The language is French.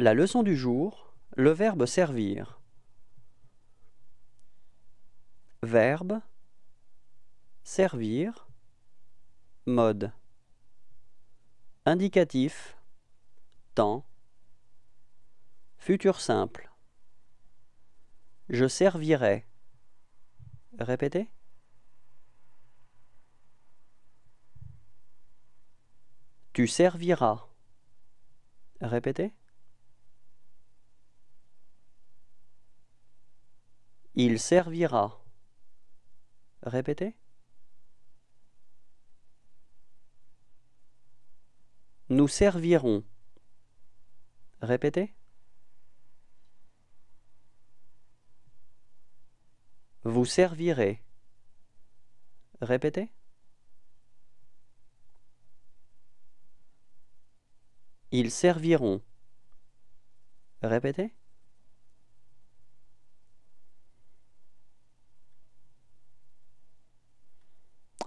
La leçon du jour, le verbe servir. Verbe servir mode indicatif temps futur simple Je servirai Répétez Tu serviras Répétez Il servira. Répétez. Nous servirons. Répétez. Vous servirez. Répétez. Ils serviront. Répétez.